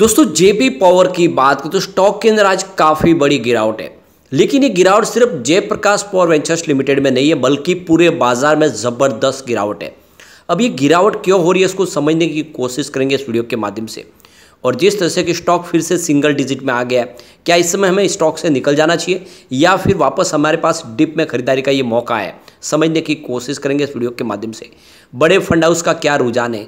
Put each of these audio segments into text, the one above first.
दोस्तों JP power की बात करें तो स्टॉक के अंदर आज काफ़ी बड़ी गिरावट है लेकिन ये गिरावट सिर्फ जयप्रकाश पावर वेंचर्स लिमिटेड में नहीं है बल्कि पूरे बाजार में ज़बरदस्त गिरावट है अब ये गिरावट क्यों हो रही है इसको समझने की कोशिश करेंगे इस वीडियो के माध्यम से और जिस तरह से कि स्टॉक फिर से सिंगल डिजिट में आ गया है क्या इस समय हमें स्टॉक से निकल जाना चाहिए या फिर वापस हमारे पास डिप में खरीदारी का ये मौका है समझने की कोशिश करेंगे इस वीडियो के माध्यम से बड़े फंड हाउस का क्या रुझान है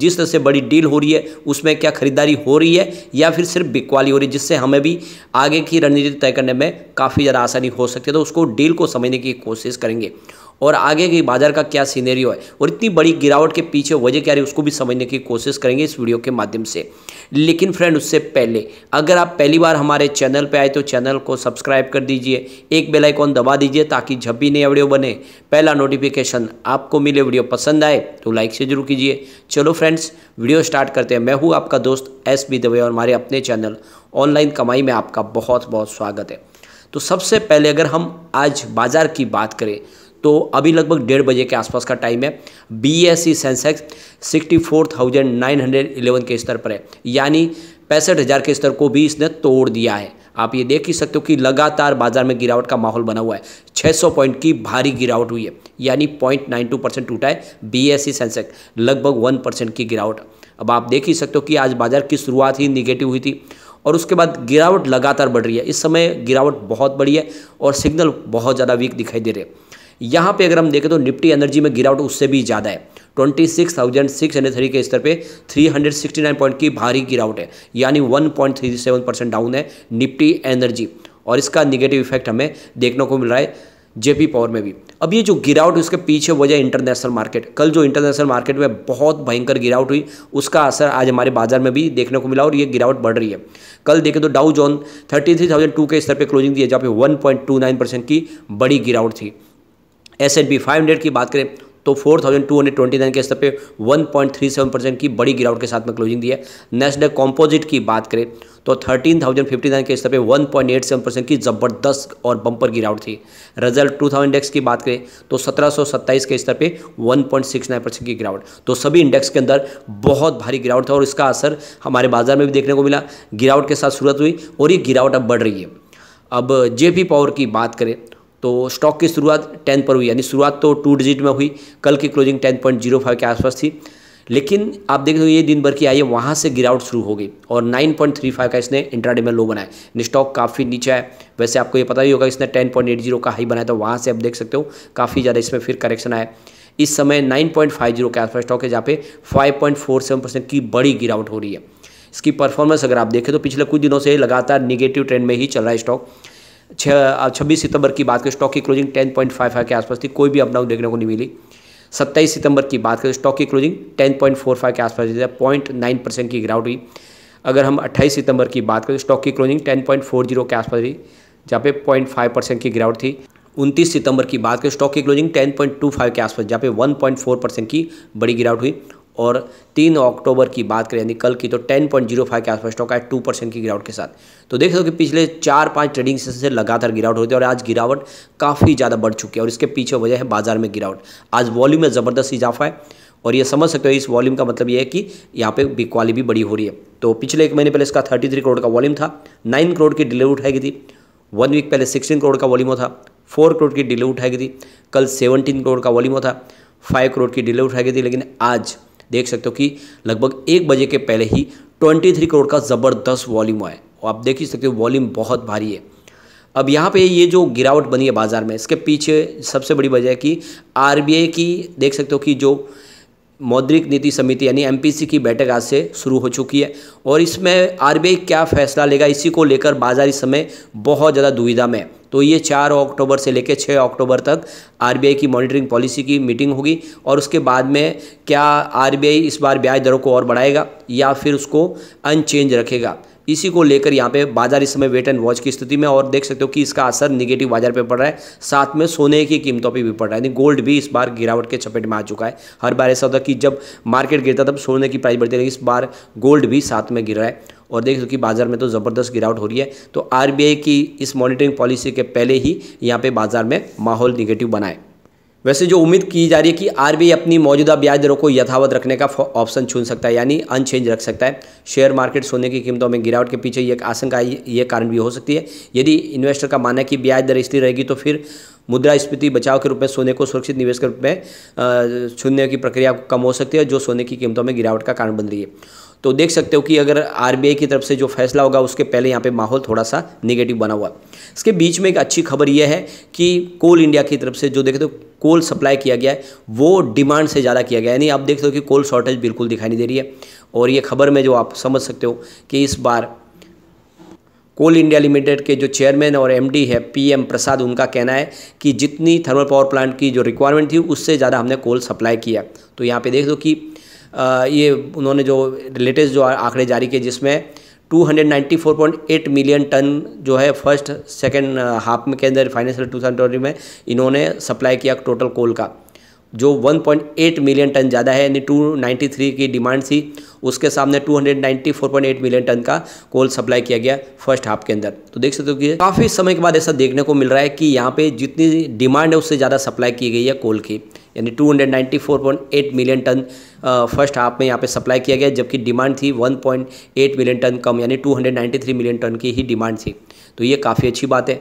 जिस तरह से बड़ी डील हो रही है उसमें क्या खरीदारी हो रही है या फिर सिर्फ बिकवाली हो रही है जिससे हमें भी आगे की रणनीति तय करने में काफ़ी ज़्यादा आसानी हो सकती है तो उसको डील को समझने की कोशिश करेंगे और आगे की बाजार का क्या सीनेरियो है और इतनी बड़ी गिरावट के पीछे वजह क्या रही उसको भी समझने की कोशिश करेंगे इस वीडियो के माध्यम से लेकिन फ्रेंड उससे पहले अगर आप पहली बार हमारे चैनल पर आए तो चैनल को सब्सक्राइब कर दीजिए एक बेलाइकॉन दबा दीजिए ताकि जब भी नया वीडियो बने पहला नोटिफिकेशन आपको मिले वीडियो पसंद आए तो लाइक से जरूर कीजिए चलो फ्रेंड्स वीडियो स्टार्ट करते हैं मैं हूँ आपका दोस्त एस बी दवे और हमारे अपने चैनल ऑनलाइन कमाई में आपका बहुत बहुत स्वागत है तो सबसे पहले अगर हम आज बाज़ार की बात करें तो अभी लगभग डेढ़ बजे के आसपास का टाइम है B S C Sensex sixty four thousand nine hundred eleven के स्तर पर है यानी पैंसठ हज़ार के स्तर को भी इसने तोड़ दिया है आप ये देख ही सकते हो कि लगातार बाजार में गिरावट का माहौल बना हुआ है 600 पॉइंट की भारी गिरावट हुई है यानी 0.92 परसेंट टूटा है बी एस सी सेंसेक्स लगभग वन परसेंट की गिरावट अब आप देख ही सकते हो कि आज बाजार की शुरुआत ही निगेटिव हुई थी और उसके बाद गिरावट लगातार बढ़ रही है इस समय गिरावट बहुत बड़ी है और सिग्नल बहुत ज़्यादा वीक दिखाई दे रहे हैं यहाँ पे अगर हम देखें तो निफ्टी एनर्जी में गिरावट उससे भी ज़्यादा है twenty six thousand six hundred three के स्तर पे three hundred sixty nine point की भारी गिरावट है यानी one point three seven percent down है निफ्टी एनर्जी और इसका निगेटिव इफेक्ट हमें देखने को मिल रहा है जेपी पावर में भी अब ये जो गिरावट उसके पीछे वजह इंटरनेशनल मार्केट कल जो इंटरनेशनल मार्केट में बहुत भयंकर गिरावट हुई उसका असर आज हमारे बाजार में भी देखने को मिला और ये गिरावट बढ़ रही है कल देखें तो Dow Jones thirty three thousand two के स्तर पर क्लोजिंग दी जहाँ पे one point two nine percent की बड़ी गिरावट थी S N P five hundred की बात करें तो four thousand two hundred twenty nine के स्तर पे one point three seven percent की बड़ी गिरावट के साथ में क्लोजिंग दी है नेस्डेक कॉम्पोजिट की बात करें तो थर्टीन थाउजेंड फिफ्टी नाइन के स्तर पे one point eight seven percent की जबरदस्त और बम्पर गिरावट थी रिजल्ट टू थाउजेंड इंडेक्स की बात करें तो सत्रह सौ सत्ताईस के स्तर पे one point six nine percent की गिरावट तो सभी इंडेक्स के अंदर बहुत भारी गिरावट था और इसका असर हमारे बाजार में भी देखने को मिला गिरावट के साथ शुरुआत हुई और ये गिरावट अब बढ़ रही है अब जेपी पावर की बात करें तो स्टॉक की शुरुआत टेन पर हुई यानी शुरुआत तो टू डिजिट में हुई कल की closing ten point zero five के आसपास थी लेकिन आप देख रहे हो ये दिन भर की आई है वहाँ से गिरावट शुरू हो गई और नाइन पॉइंट थ्री फाइव का इसने इंट्राडे में लो बनाया यानी स्टॉक काफ़ी नीचा है वैसे आपको ये पता ही होगा इसने टेन पॉइंट एट जीरो का हाई बनाया था वहाँ से आप देख सकते हो काफ़ी ज़्यादा इसमें फिर करेक्शन आया इस समय नाइन पॉइंट फाइव जीरो के आसपास स्टॉक है जहाँ पे five point four seven percent की बड़ी गिरावट हो रही है इसकी परफॉर्मेंस अगर आप देखें तो पिछले कुछ दिनों से लगातार निगेटिव ट्रेंड में ही चल रहा है स्टॉक छब्बीस सितंबर की बात करें स्टॉक की closing ten point five five के आसपास थी कोई भी अपडाउन देखने को नहीं मिली सत्ताईस सितंबर की बात करें स्टॉक की closing ten point four five के आसपास पॉइंट नाइन परसेंट की गिरावट हुई अगर हम अट्ठाईस सितंबर की बात करें स्टॉक की closing ten point four zero के आसपास थी जहाँ पे पॉइंट फाइव परसेंट की गिरावट थी उनतीस सितंबर की बात करें स्टॉक की closing ten point two five के आसपास जहाँ पे वन पॉइंट फोर परसेंट की बड़ी गिरावट हुई और तीन अक्टूबर की बात करें यानी कल की तो 10.05 के आसपास स्टॉक आया टू परसेंट की गिरावट के साथ तो देख सकते हो कि पिछले चार पांच ट्रेडिंग सेशन से लगातार गिरावट होती है और आज गिरावट काफ़ी ज़्यादा बढ़ चुकी है और इसके पीछे वजह है बाजार में गिरावट आज वॉल्यूम में ज़बरदस्त इजाफा है और ये समझ सकते हो इस वॉल्यूम का मतलब ये है कि यहाँ पे बिकवाली भी बड़ी हो रही है तो पिछले एक महीने पहले इसका थर्टी करोड़ का वॉल्यूम था नाइन करोड़ की डिलीवरी उठाई गई थी वन वीक पहले सिक्सटीन करोड़ का वॉल्यूम था फोर करोड़ की डिलीवरी उठाई गई थी कल सेवनटीन करोड़ का वॉल्यूम था फाइव करोड़ की डिलीवरी उठाई गई थी लेकिन आज देख सकते हो कि लगभग एक बजे के पहले ही 23 करोड़ का ज़बरदस्त वॉल्यूम आए और आप देख ही सकते हो वॉल्यूम बहुत भारी है अब यहाँ पे ये जो गिरावट बनी है बाज़ार में इसके पीछे सबसे बड़ी वजह है कि आर की देख सकते हो कि जो मौद्रिक नीति समिति यानी एम की बैठक आज से शुरू हो चुकी है और इसमें आर क्या फैसला लेगा इसी को लेकर बाज़ार इस समय बहुत ज़्यादा दुविधा में है तो ये चार अक्टूबर से लेकर छः अक्टूबर तक आरबीआई की मॉनिटरिंग पॉलिसी की मीटिंग होगी और उसके बाद में क्या आरबीआई इस बार ब्याज दरों को और बढ़ाएगा या फिर उसको अनचेंज रखेगा इसी को लेकर यहाँ पे बाजार इस समय वेट एंड वॉच की स्थिति में और देख सकते हो कि इसका असर निगेटिव बाजार पे पड़ रहा है साथ में सोने की कीमतों पर भी पड़ रहा है यानी गोल्ड भी इस बार गिरावट के चपेट में आ चुका है हर बार ऐसा होता है कि जब मार्केट गिरता तब सोने की प्राइस बढ़ती है इस बार गोल्ड भी साथ में गिर रहा है और देख सकते बाजार में तो ज़बरदस्त गिरावट हो रही है तो आर की इस मॉनिटरिंग पॉलिसी के पहले ही यहाँ पर बाजार में माहौल निगेटिव बनाए वैसे जो उम्मीद की जा रही है कि आर अपनी मौजूदा ब्याज दरों को यथावत रखने का ऑप्शन चुन सकता है यानी अनचेंज रख सकता है शेयर मार्केट सोने की कीमतों में गिरावट के पीछे ये आशंका ये कारण भी हो सकती है यदि इन्वेस्टर का मानना है कि ब्याज दर स्थिर रहेगी तो फिर मुद्रा स्फीति बचाव के रूप में सोने को सुरक्षित निवेश के रूप में चुनने की प्रक्रिया कम हो सकती है जो सोने की कीमतों में गिरावट का कारण बन रही है तो देख सकते हो कि अगर आरबीआई की तरफ से जो फैसला होगा उसके पहले यहाँ पे माहौल थोड़ा सा नेगेटिव बना हुआ इसके बीच में एक अच्छी खबर यह है कि कोल इंडिया की तरफ से जो देखते हो कोल सप्लाई किया गया है वो डिमांड से ज़्यादा किया गया यानी आप देख सकते हो कि कोल शॉर्टेज बिल्कुल दिखाई नहीं दे रही है और ये खबर में जो आप समझ सकते हो कि इस बार कोल इंडिया लिमिटेड के जो चेयरमैन और एमडी है पीएम प्रसाद उनका कहना है कि जितनी थर्मल पावर प्लांट की जो रिक्वायरमेंट थी उससे ज़्यादा हमने कोल सप्लाई किया तो यहाँ पे देख दो कि ये उन्होंने जो लेटेस्ट जो आंकड़े जारी किए जिसमें 294.8 मिलियन टन जो है फर्स्ट सेकेंड हाफ में के अंदर फाइनेंशियल टू थाउजेंड में इन्होंने सप्लाई किया टोटल कोल का जो 1.8 मिलियन टन ज़्यादा है यानी 293 की डिमांड थी उसके सामने 294.8 मिलियन टन का कोल सप्लाई किया गया फर्स्ट हाफ के अंदर तो देख सकते हो कि काफ़ी समय के बाद ऐसा देखने को मिल रहा है कि यहाँ पे जितनी डिमांड है उससे ज़्यादा सप्लाई की गई है कोल की यानी 294.8 मिलियन टन फर्स्ट हाफ में यहाँ पे सप्लाई किया गया जबकि डिमांड थी 1.8 मिलियन टन कम यानी 293 मिलियन टन की ही डिमांड थी तो ये काफ़ी अच्छी बात है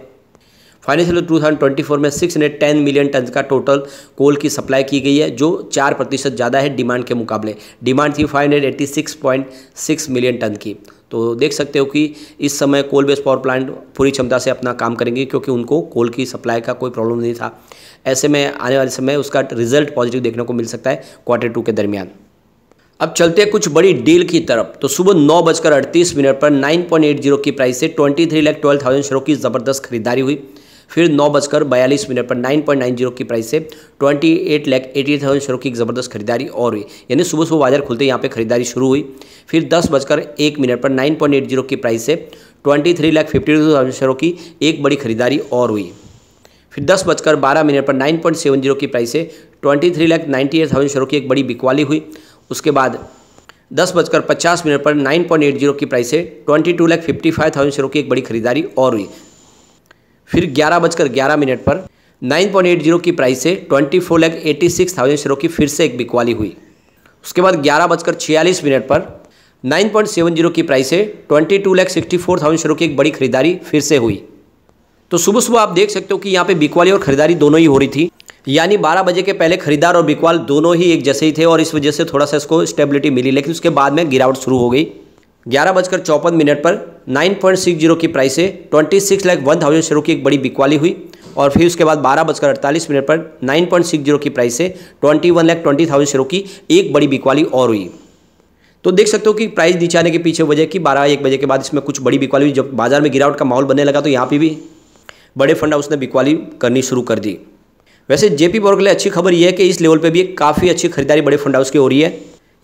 financial two thousand twenty four में six hundred ten million ton का टोटल कोल की सप्लाई की गई है जो चार प्रतिशत ज़्यादा है डिमांड के मुकाबले डिमांड थी five hundred eighty six point six million ton की तो देख सकते हो कि इस समय कोल बेस्ड पावर प्लांट पूरी क्षमता से अपना काम करेंगे क्योंकि उनको कोल की सप्लाई का कोई प्रॉब्लम नहीं था ऐसे में आने वाले समय उसका रिजल्ट पॉजिटिव देखने को मिल सकता है क्वार्टर टू के दरमियान अब चलते हैं कुछ बड़ी डील की तरफ तो सुबह नौ बजकर अड़तीस मिनट पर 9.80 की प्राइस से 23 लाख ट्वेल्व थाउजेंड शेयरों की ज़बरदस्त खरीदारी हुई फिर नौ बजकर बयालीस मिनट पर नाइन पॉइंट नाइन जीरो की प्राइस से twenty eight lakh eighty thousand शेयरों की ज़बरदस्त खरीदारी और हुई यानी सुबह सुबह बाजार खुलते यहाँ पर खरीदारी शुरू हुई फिर दस बजकर एक मिनट पर नाइन पॉइंट एट जीरो की प्राइस से twenty three lakh fifty two thousand शेयरों की एक बड़ी खरीदारी और हुई फिर दस बजकर बारह मिनट पर नाइन पॉइंट सेवन जीरो की प्राइस से twenty three lakh ninety eight thousand शेयरों की एक बड़ी बिकवाली हुई उसके बाद दस बजकर पचास मिनट पर नाइन पॉइंट एट जीरो की प्राइस से twenty two lakh fifty five thousand शेयरों की एक बड़ी खरीदारी और हुई फिर ग्यारह बजकर ग्यारह मिनट पर 9.80 की प्राइस से twenty four lakh eighty six thousand शेयरों की फिर से एक बिकवाली हुई उसके बाद ग्यारह बजकर छियालीस मिनट पर 9.70 की प्राइस से twenty two lakh sixty four thousand शेयरों की एक बड़ी खरीदारी फिर से हुई तो सुबह सुबह आप देख सकते हो कि यहाँ पे बिकवाली और खरीदारी दोनों ही हो रही थी यानी 12 बजे के पहले खरीदार और बिकवाल दोनों ही एक जैसे ही थे और इस वजह से थोड़ा सा इसको स्टेबिलिटी मिली लेकिन उसके बाद में गिरावट शुरू हो गई ग्यारह बजकर चौपन मिनट पर नाइन पॉइंट सिक्स जीरो की प्राइस से twenty six lakh one thousand शेयरों की एक बड़ी बिकवाली हुई और फिर उसके बाद बारह बजकर अड़तालीस मिनट पर नाइन पॉइंट सिक्स जीरो की प्राइस से twenty one lakh twenty thousand शेयरों की एक बड़ी बिकवाली और हुई तो देख सकते हो कि प्राइस नीचे आने के पीछे वजह की बारह एक बजे के बाद इसमें कुछ बड़ी बिकवाली हुई जब बाजार में गिरावट का माहौल बनने लगा तो यहाँ पर भी बड़े फंड हाउस ने बिकवाली करनी शुरू कर दी वैसे जेपी बोर्ग के लिए अच्छी खबर यह है कि इस लेवल पर भी काफ़ी अच्छी खरीदारी बड़े फंड हाउस की हो रही है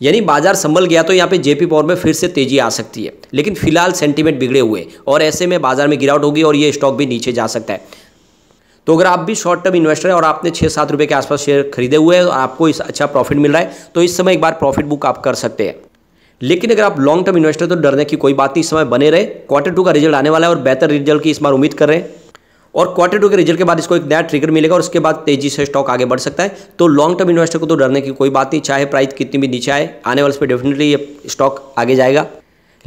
यानी बाजार संभल गया तो यहाँ पे जेपी पावर में फिर से तेजी आ सकती है लेकिन फिलहाल सेंटीमेंट बिगड़े हुए और ऐसे में बाजार में गिरावट होगी और ये स्टॉक भी नीचे जा सकता है तो अगर आप भी शॉर्ट टर्म इन्वेस्टर हैं और आपने छः सात रुपये के आसपास शेयर खरीदे हुए हैं और आपको इस अच्छा प्रॉफिट मिल रहा है तो इस समय एक बार प्रॉफिट बुक आप कर सकते हैं लेकिन अगर आप लॉन्ग टर्म इन्वेस्टर तो डरने की कोई बात नहीं इस समय बने रहे क्वार्टर टू का रिजल्ट आने वाला है और बेहतर रिजल्ट की इस बार उम्मीद कर रहे हैं और क्वार्टर टू के रिजल्ट के बाद इसको एक नया ट्रिगर मिलेगा और उसके बाद तेजी से स्टॉक आगे बढ़ सकता है तो लॉन्ग टर्म इन्वेस्टर को तो डरने की कोई बात नहीं चाहे प्राइस कितनी भी नीचे आए आने वाले पर डेफिनेटली ये स्टॉक आगे जाएगा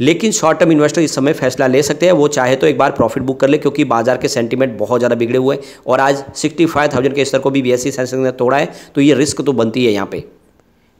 लेकिन शॉर्ट टर्म इन्वेस्टर इस समय फैसला ले सकते हैं वो चाहे तो एक बार प्रॉफिट बुक कर ले क्योंकि बाजार के सेंटीमेंट बहुत ज़्यादा बिगड़े हुए हैं और आज सिक्सटी फाइव थाउजेंड के स्तर को भी बी एस सेंसेक्स ने तोड़ा है तो ये रिस्क तो बनती है यहाँ पे